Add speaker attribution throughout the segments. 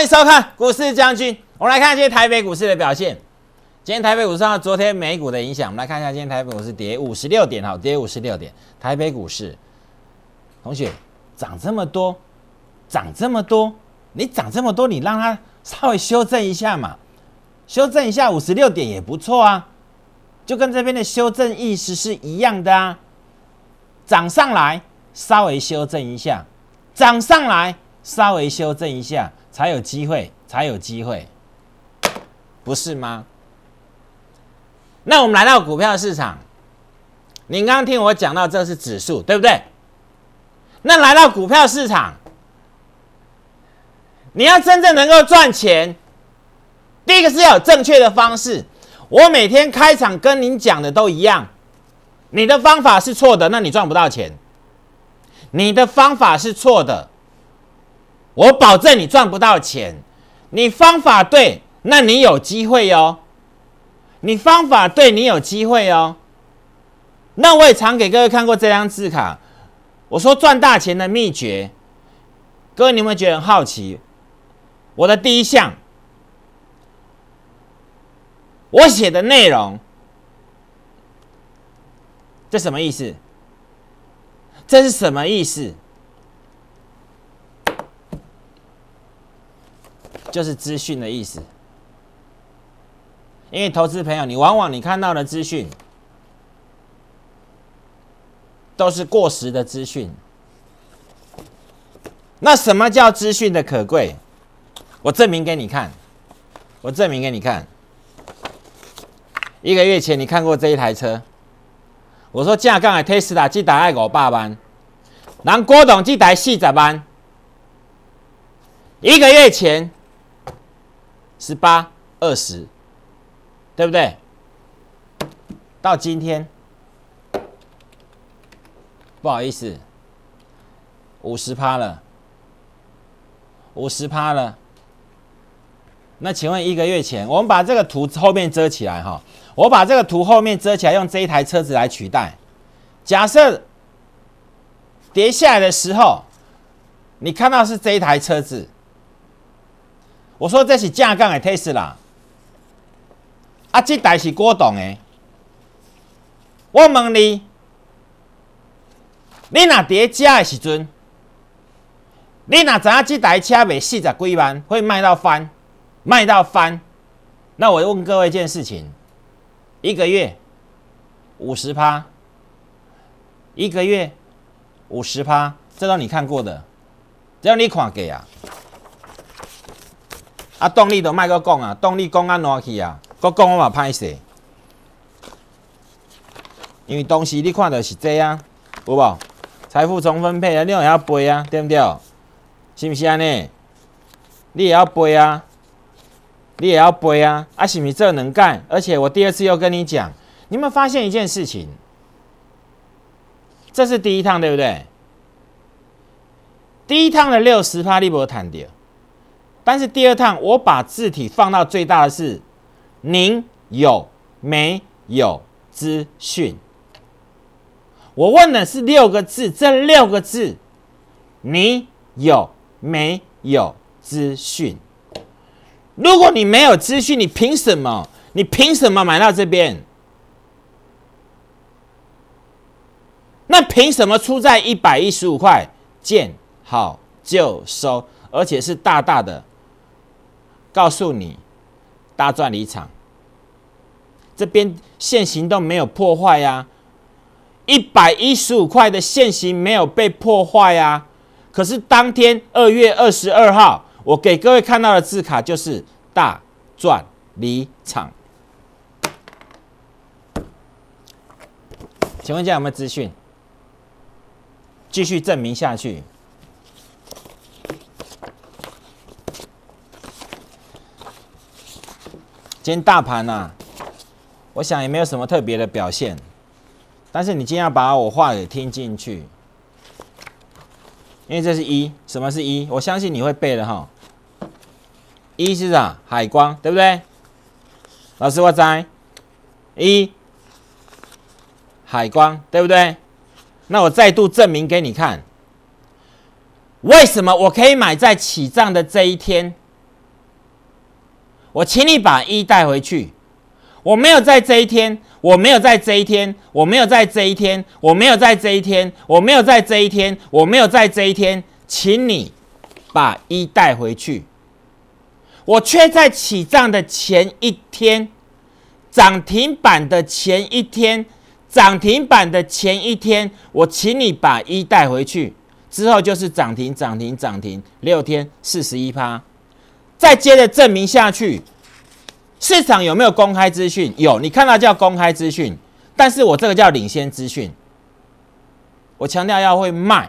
Speaker 1: 欢迎收看股市将军。我们来看今天台北股市的表现。今天台北股市啊，昨天美股的影响，我们来看一下今天台北股市跌五十六点，哈，跌五十六点。台北股市同学涨这么多，涨这么多，你涨这么多，你让它稍微修正一下嘛，修正一下五十六点也不错啊，就跟这边的修正意识是一样的啊。涨上来稍微修正一下，涨上来稍微修正一下。才有机会，才有机会，不是吗？那我们来到股票市场，您刚刚听我讲到这是指数，对不对？那来到股票市场，你要真正能够赚钱，第一个是要有正确的方式。我每天开场跟您讲的都一样，你的方法是错的，那你赚不到钱。你的方法是错的。我保证你赚不到钱，你方法对，那你有机会哦。你方法对，你有机会哦。那我也常给各位看过这张字卡，我说赚大钱的秘诀，各位你们觉得很好奇？我的第一项，我写的内容，这什么意思？这是什么意思？就是资讯的意思，因为投资朋友，你往往你看到的资讯都是过时的资讯。那什么叫资讯的可贵？我证明给你看，我证明给你看。一个月前你看过这一台车，我说架杠爱 Tesla，即打爱狗爸爸，然后郭董即台戏咋办？一个月前。十八、二十，对不对？到今天，不好意思，五十趴了，五十趴了。那请问一个月前，我们把这个图后面遮起来哈，我把这个图后面遮起来，用这一台车子来取代。假设跌下来的时候，你看到是这一台车子。我说这是正港的特斯拉，啊，这台是果董的。我问你，你那跌加的时阵，你那知啊？这台车卖四十几万，会卖到翻？卖到翻？那我问各位一件事情：一个月五十趴，一个月五十趴，这都你看过的，只要你看过啊。啊，动力都卖个讲啊，动力讲安怎去啊？个讲我嘛歹势，因为当时你看到是这样，有无？财富重分配啊，你也要背啊，对毋对？是毋是安尼？你也要背啊，你也要背啊。啊，是毋是这能干，而且我第二次又跟你讲，你有没有发现一件事情？这是第一趟，对不对？第一趟的六十趴你无赚着。但是第二趟我把字体放到最大的是，您有没有资讯？我问的是六个字，这六个字，你有没有资讯？如果你没有资讯，你凭什么？你凭什么买到这边？那凭什么出在一百一十五块，见好就收，而且是大大的？告诉你，大赚离场。这边限行都没有破坏呀，一百一十五块的限行没有被破坏呀。可是当天二月二十二号，我给各位看到的字卡就是大赚离场。请问一下有没有资讯？继续证明下去。今天大盘呐，我想也没有什么特别的表现，但是你今天要把我话给听进去，因为这是一，什么是“一”？我相信你会背的哈。一是啥？海光，对不对？老师，我在一海光，对不对？那我再度证明给你看，为什么我可以买在起涨的这一天？我请你把一带回去，我没有在这一天，我没有在这一天，我没有在这一天，我没有在这一天，我没有在这一天，我没有在这一天，请你把一带回去。我却在起涨的前一天，涨停板的前一天，涨停板的前一天，我请你把一带回去，之后就是涨停，涨停，涨停，六天四十一趴。再接着证明下去，市场有没有公开资讯？有，你看到叫公开资讯，但是我这个叫领先资讯。我强调要会卖。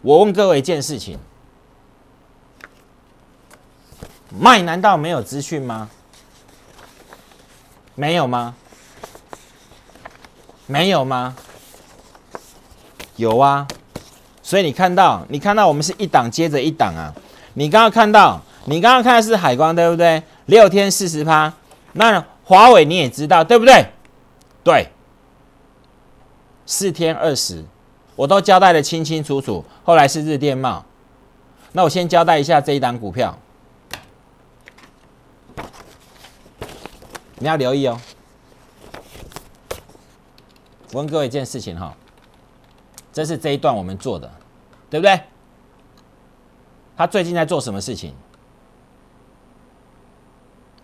Speaker 1: 我问各位一件事情：卖难道没有资讯吗？没有吗？没有吗？有啊！所以你看到，你看到我们是一档接着一档啊。你刚刚看到，你刚刚看的是海光，对不对？六天四十趴。那华为你也知道，对不对？对，四天二十，我都交代的清清楚楚。后来是日电贸，那我先交代一下这一档股票，你要留意哦。我问各位一件事情哈，这是这一段我们做的，对不对？他最近在做什么事情？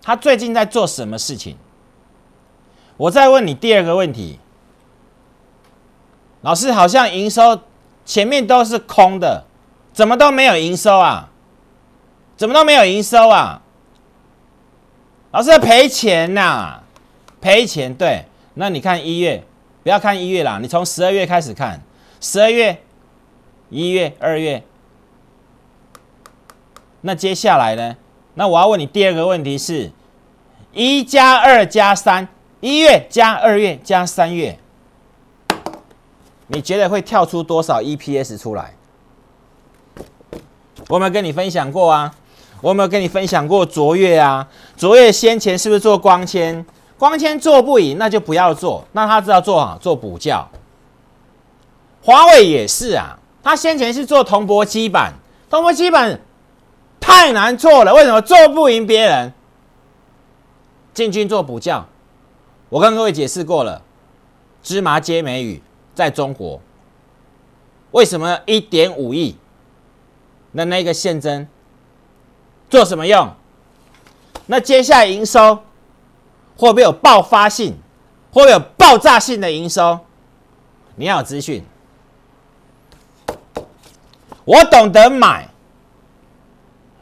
Speaker 1: 他最近在做什么事情？我再问你第二个问题。老师好像营收前面都是空的，怎么都没有营收啊？怎么都没有营收啊？老师赔钱呐？赔钱对。那你看一月，不要看一月啦，你从十二月开始看。十二月、一月、二月。那接下来呢？那我要问你第二个问题是：一加二加三，一月加二月加三月，你觉得会跳出多少 EPS 出来？我有没有跟你分享过啊？我有没有跟你分享过卓越啊？卓越先前是不是做光纤？光纤做不赢，那就不要做。那他知道做啊，做补教。华为也是啊，他先前是做铜箔基板，铜箔基板。太难做了，为什么做不赢别人？进军做补教，我跟各位解释过了，芝麻街美语在中国，为什么一点五亿？那那个现增做什么用？那接下来营收会不会有爆发性，会不会有爆炸性的营收？你要资讯，我懂得买。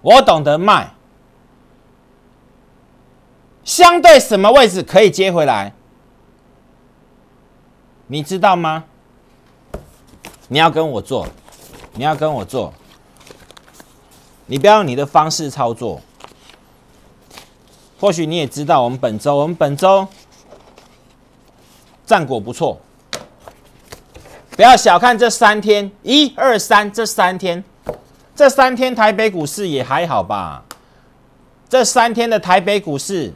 Speaker 1: 我懂得卖，相对什么位置可以接回来？你知道吗？你要跟我做，你要跟我做，你不要用你的方式操作。或许你也知道，我们本周，我们本周战果不错，不要小看这三天，一二三，这三天。这三天台北股市也还好吧？这三天的台北股市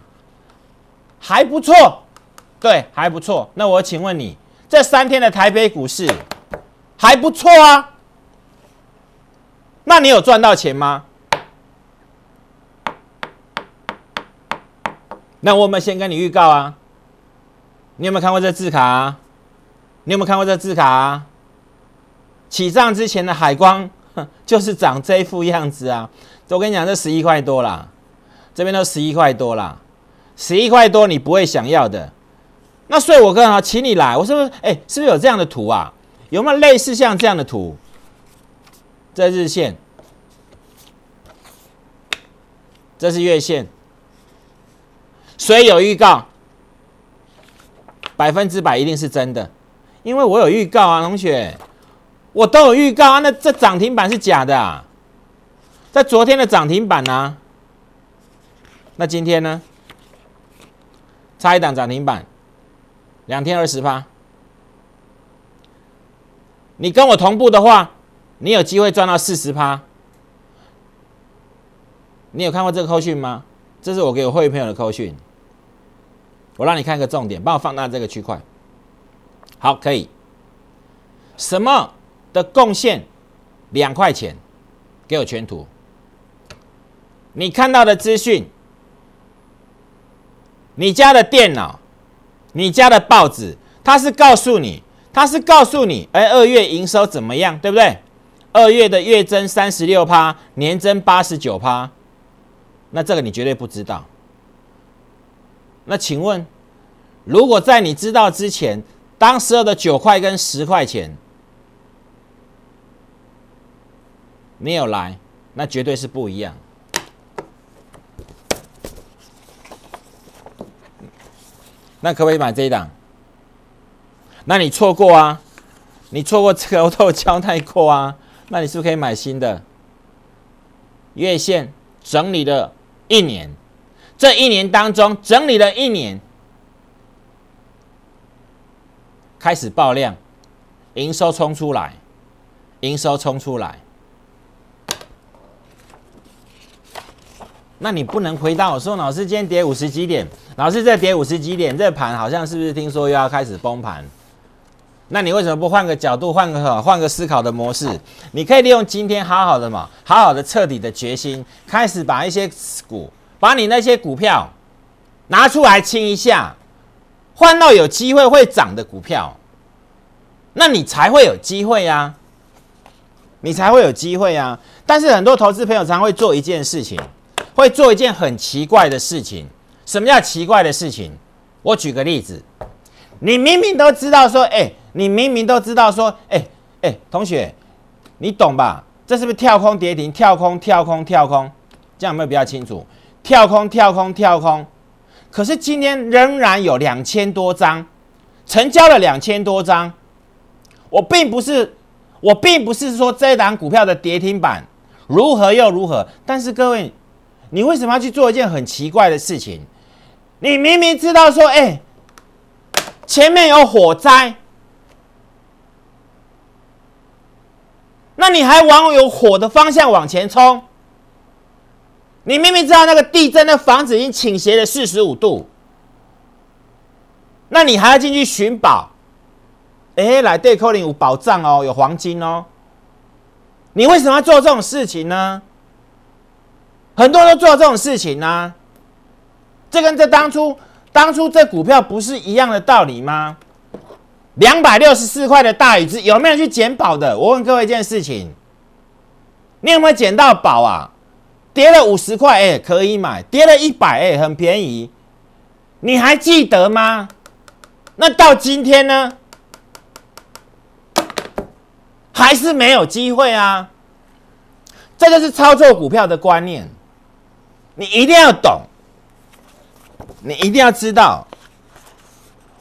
Speaker 1: 还不错，对，还不错。那我请问你，这三天的台北股市还不错啊？那你有赚到钱吗？那我们先跟你预告啊，你有没有看过这字卡？你有没有看过这字卡？起账之前的海光。就是长这副样子啊！我跟你讲，这十一块多啦，这边都十一块多啦，十一块多你不会想要的。那所以我跟啊，请你来，我说，哎，是不是有这样的图啊？有没有类似像这样的图？这日线，这是月线，所以有预告？百分之百一定是真的，因为我有预告啊，同学。我都有预告啊，那这涨停板是假的啊，在昨天的涨停板呢，那今天呢，差一档涨停板，两天二十趴，你跟我同步的话，你有机会赚到四十趴。你有看过这个扣讯吗？这是我给我会员朋友的扣讯，我让你看一个重点，帮我放大这个区块，好，可以，什么？的贡献两块钱，给我全图。你看到的资讯，你家的电脑，你家的报纸，它是告诉你，它是告诉你，哎，二月营收怎么样，对不对？二月的月增三十六趴，年增八十九趴。那这个你绝对不知道。那请问，如果在你知道之前，当时候的九块跟十块钱？你有来，那绝对是不一样。那可不可以买这一档？那你错过啊！你错过这个，我都有交代过啊。那你是不是可以买新的？月线整理了一年，这一年当中整理了一年，开始爆量，营收冲出来，营收冲出来。那你不能回答我说，老师今天跌五十几点？老师再跌五十几点？这盘好像是不是听说又要开始崩盘？那你为什么不换个角度，换个换个思考的模式？你可以利用今天好好的嘛，好好的彻底的决心，开始把一些股，把你那些股票拿出来清一下，换到有机会会涨的股票，那你才会有机会呀，你才会有机会呀。但是很多投资朋友常会做一件事情。会做一件很奇怪的事情。什么叫奇怪的事情？我举个例子，你明明都知道说，哎，你明明都知道说，哎哎，同学，你懂吧？这是不是跳空跌停？跳空，跳空，跳空，这样有没有比较清楚？跳空，跳空，跳空。可是今天仍然有两千多张成交了两千多张。我并不是，我并不是说这档股票的跌停板如何又如何，但是各位。你为什么要去做一件很奇怪的事情？你明明知道说，哎，前面有火灾，那你还往有火的方向往前冲？你明明知道那个地震，的房子已经倾斜了四十五度，那你还要进去寻宝？哎，来，对扣零五宝藏哦，有黄金哦，你为什么要做这种事情呢？很多人都做这种事情呢，这跟这当初当初这股票不是一样的道理吗？两百六十四块的大一字，有没有去捡宝的？我问各位一件事情，你有没有捡到宝啊？跌了五十块，哎，可以买；跌了一百，哎，很便宜。你还记得吗？那到今天呢，还是没有机会啊？这就是操作股票的观念。你一定要懂，你一定要知道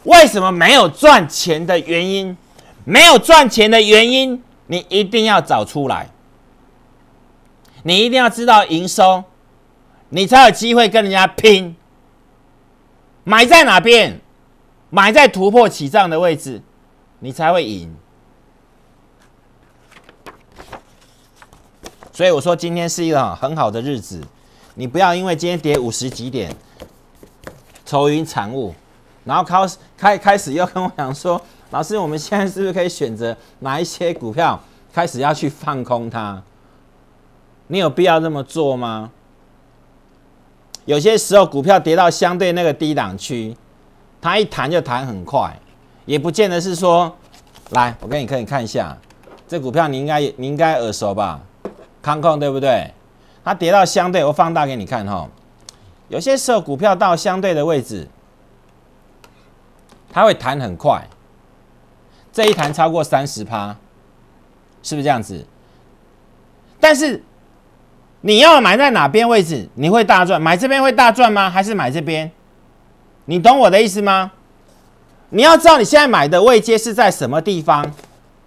Speaker 1: 为什么没有赚钱的原因，没有赚钱的原因，你一定要找出来。你一定要知道营收，你才有机会跟人家拼。买在哪边？买在突破起涨的位置，你才会赢。所以我说，今天是一个很好的日子。你不要因为今天跌五十几点愁云惨雾，然后开开开始又跟我讲说，老师，我们现在是不是可以选择拿一些股票开始要去放空它？你有必要这么做吗？有些时候股票跌到相对那个低档区，它一弹就弹很快，也不见得是说，来，我给你可以看一下，这股票你应该你应该耳熟吧，康控对不对？它跌到相对，我放大给你看哈。有些时候股票到相对的位置，它会弹很快。这一弹超过三十趴，是不是这样子？但是你要买在哪边位置，你会大赚。买这边会大赚吗？还是买这边？你懂我的意思吗？你要知道你现在买的位阶是在什么地方，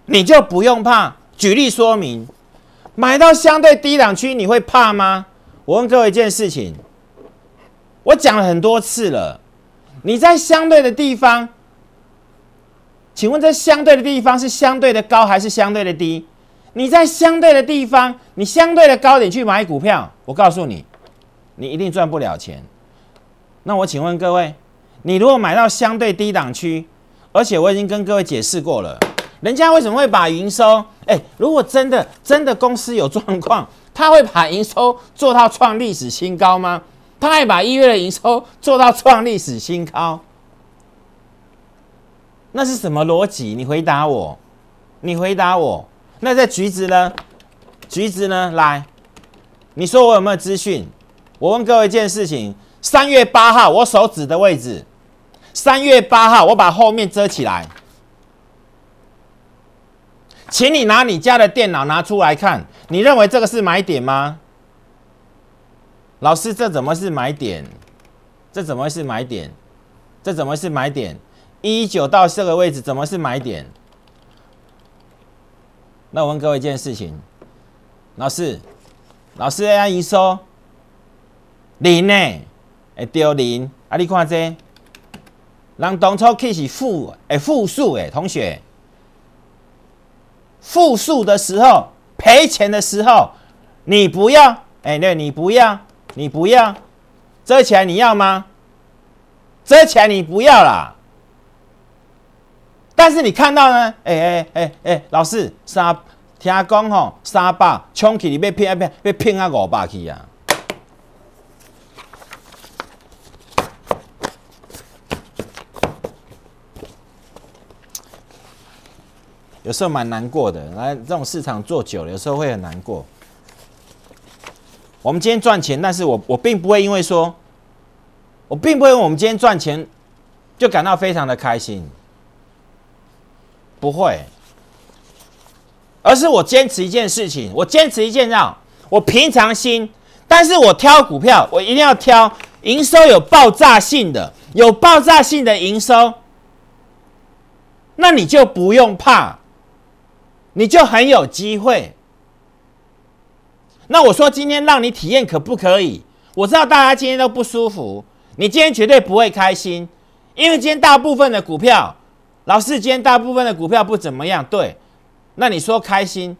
Speaker 1: 你就不用怕。举例说明。买到相对低档区，你会怕吗？我问各位一件事情，我讲了很多次了，你在相对的地方，请问这相对的地方是相对的高还是相对的低？你在相对的地方，你相对的高点去买股票，我告诉你，你一定赚不了钱。那我请问各位，你如果买到相对低档区，而且我已经跟各位解释过了，人家为什么会把营收？哎，如果真的真的公司有状况，他会把营收做到创历史新高吗？他还把一月的营收做到创历史新高？那是什么逻辑？你回答我，你回答我。那在橘子呢？橘子呢？来，你说我有没有资讯？我问各位一件事情：三月八号我手指的位置。三月八号我把后面遮起来。请你拿你家的电脑拿出来看，你认为这个是买点吗？老师，这怎么是买点？这怎么是买点？这怎么是买点？一九到这个位置怎么是买点？那我问各位一件事情，老师，老师 a 阿姨说零呢？哎丢零，啊！你看这，人当初 K 是负哎负数哎同学。负数的时候，赔钱的时候，你不要，哎，对，你不要，你不要，这钱你要吗？这钱你不要啦。但是你看到呢？哎哎哎哎，老师，三听讲吼，三百冲起，你被骗啊骗，被骗啊五百去啊。有时候蛮难过的，来这种市场做久了，有时候会很难过。我们今天赚钱，但是我我并不会因为说，我并不会我们今天赚钱就感到非常的开心，不会。而是我坚持一件事情，我坚持一件让我平常心，但是我挑股票，我一定要挑营收有爆炸性的、有爆炸性的营收，那你就不用怕。你就很有机会。那我说今天让你体验可不可以？我知道大家今天都不舒服，你今天绝对不会开心，因为今天大部分的股票，老师今天大部分的股票不怎么样。对，那你说开心？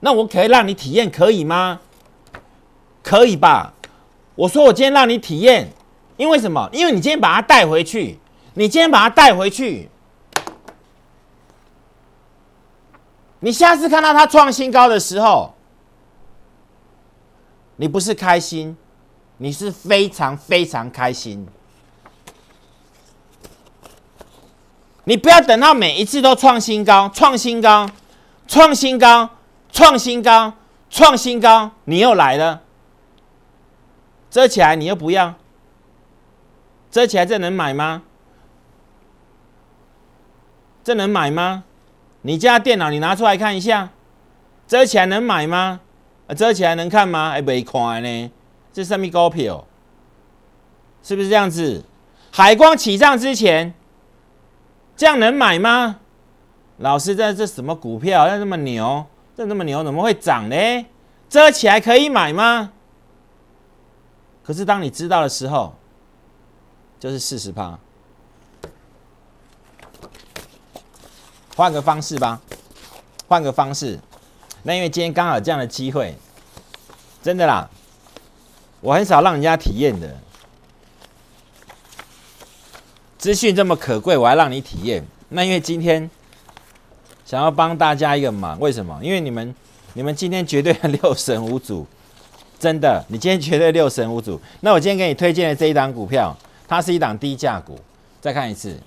Speaker 1: 那我可以让你体验，可以吗？可以吧？我说我今天让你体验，因为什么？因为你今天把它带回去，你今天把它带回去。你下次看到它创新高的时候，你不是开心，你是非常非常开心。你不要等到每一次都创新高、创新高、创新高、创新高、创新高，你又来了。遮起来，你又不要。遮起来，这能买吗？这能买吗？你家电脑，你拿出来看一下，遮起来能买吗？遮起来能看吗？还未看呢，这是什么股票？是不是这样子？海光起涨之前，这样能买吗？老师在这什么股票？在这么牛？这这么牛，怎么会涨呢？遮起来可以买吗？可是当你知道的时候，就是四十趴。换个方式吧，换个方式。那因为今天刚好有这样的机会，真的啦，我很少让人家体验的资讯这么可贵，我要让你体验。那因为今天想要帮大家一个忙，为什么？因为你们你们今天绝对 六神无主，真的，你今天绝对六神无主。那我今天给你推荐的这一档股票，它是一档低价股。再看一次。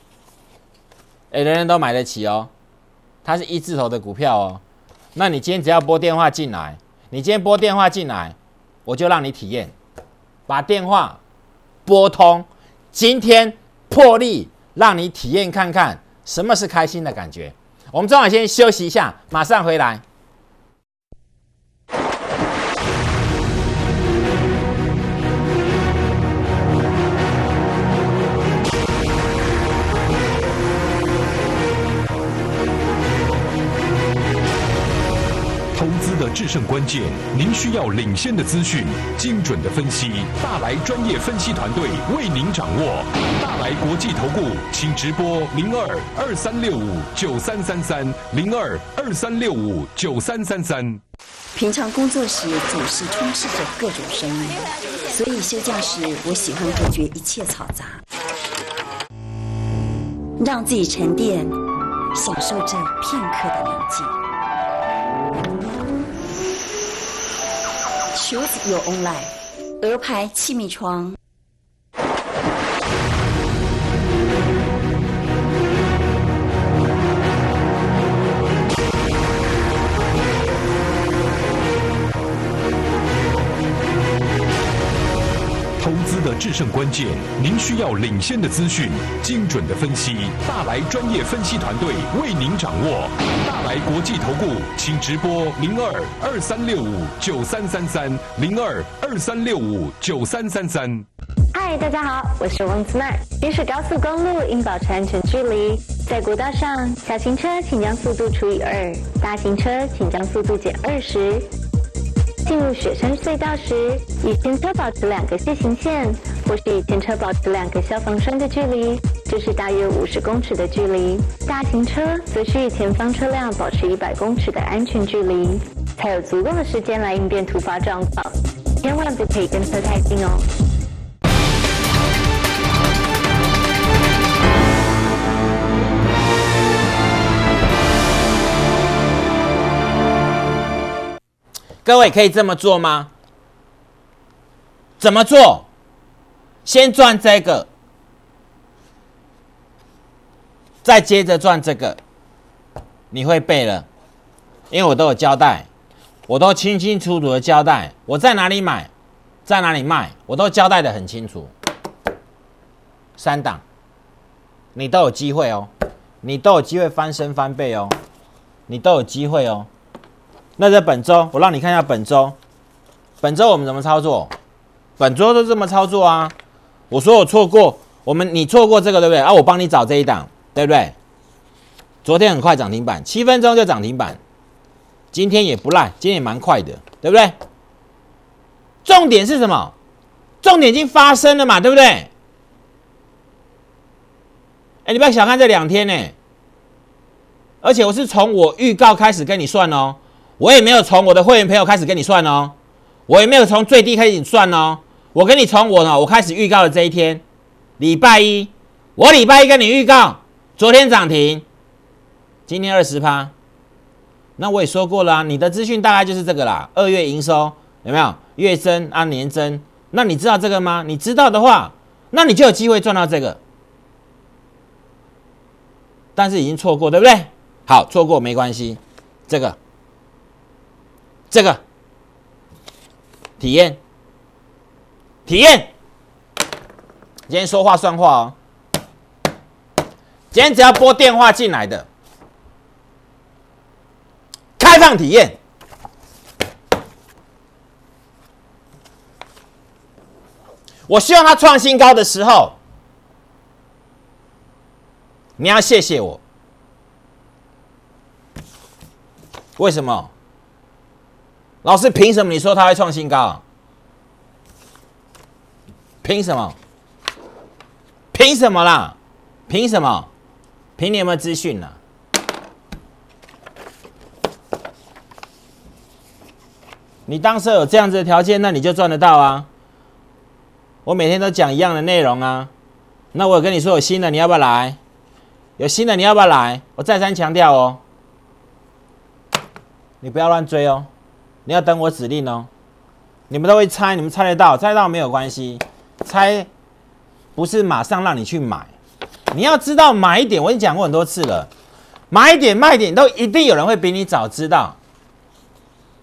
Speaker 1: 哎，人人都买得起哦，它是一字头的股票哦。那你今天只要拨电话进来，你今天拨电话进来，我就让你体验，把电话拨通，今天破例让你体验看看什么是开心的感觉。我们正好先休息一下，马上回来。制胜关键，您需要领先的资讯，精准的分析。大来专业分析团队为您掌握。大来国际投顾，请直播零二二三六五九三三三零二二三六五九三三三。平常工作时总是充斥着各种声音，所以休假时我喜欢隔绝一切嘈杂，让自己沉淀，享受这片刻的宁静。有 online，鹅牌气密床。胜关键，您需要领先的资讯，精准的分析。大来专业分析团队为您掌握。大来国际投顾，请直播零二二三六五九三三三零二二三六五九三三三。嗨，大家好，我是王子曼。行驶高速公路应保持安全距离。在国道上，小型车请将速度除以二，大型车请将速度减二十。进入雪山隧道时，与行车保持两个线行线。是与前车保持两个消防栓的距离，这是大约五十公尺的距离。大型车则是与前方车辆保持一百公尺的安全距离，才有足够的时间来应变突发状况。千万不可以跟车太近哦！各位可以这么做吗？怎么做？先赚这个，再接着赚这个，你会背了，因为我都有交代，我都清清楚楚的交代，我在哪里买，在哪里卖，我都交代的很清楚。三档，你都有机会哦，你都有机会翻身翻倍哦，你都有机会哦。那在本周，我让你看一下本周，本周我们怎么操作？本周都这么操作啊。我说我错过，我们你错过这个对不对？啊，我帮你找这一档，对不对？昨天很快涨停板，七分钟就涨停板，今天也不赖，今天也蛮快的，对不对？重点是什么？重点已经发生了嘛，对不对？哎，你不要小看这两天呢，而且我是从我预告开始跟你算哦，我也没有从我的会员朋友开始跟你算哦，我也没有从最低开始算哦。我跟你从我呢，我开始预告的这一天，礼拜一，我礼拜一跟你预告，昨天涨停，今天二十趴，那我也说过了，你的资讯大概就是这个啦。二月营收有没有月增啊年增？那你知道这个吗？你知道的话，那你就有机会赚到这个，但是已经错过，对不对？好，错过没关系，这个，这个，体验。体验，今天说话算话哦。今天只要拨电话进来的，开放体验。我希望它创新高的时候，你要谢谢我。为什么？老师凭什么？你说它会创新高？凭什么？凭什么啦？凭什么？凭你有没有资讯呢？你当时有这样子的条件，那你就赚得到啊！我每天都讲一样的内容啊。那我有跟你说有新的，你要不要来？有新的，你要不要来？我再三强调哦，你不要乱追哦，你要等我指令哦。你们都会猜，你们猜得到，猜得到没有关系。猜，不是马上让你去买，你要知道买一点。我跟你讲过很多次了，买一点卖点都一定有人会比你早知道。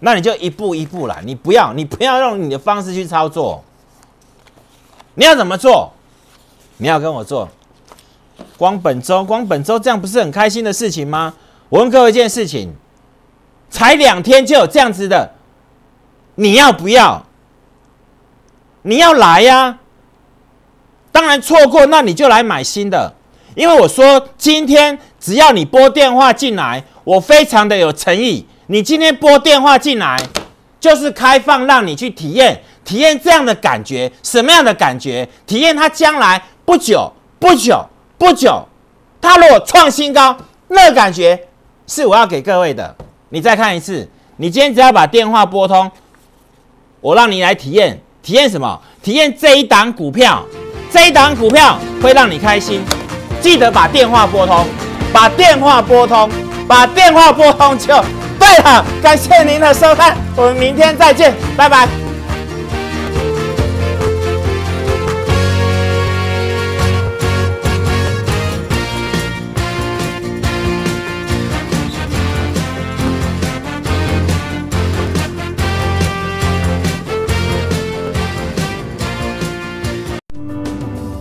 Speaker 1: 那你就一步一步来，你不要你不要用你的方式去操作。你要怎么做？你要跟我做。光本周光本周这样不是很开心的事情吗？我问各位一件事情，才两天就有这样子的，你要不要？你要来呀！当然错过，那你就来买新的。因为我说今天只要你拨电话进来，我非常的有诚意。你今天拨电话进来，就是开放让你去体验，体验这样的感觉，什么样的感觉？体验它将来不久、不久、不久，它如果创新高，那感觉是我要给各位的。你再看一次，你今天只要把电话拨通，我让你来体验。体验什么？体验这一档股票，这一档股票会让你开心。记得把电话拨通，把电话拨通，把电话拨通就。对了，感谢您的收看，我们明天再见，拜拜。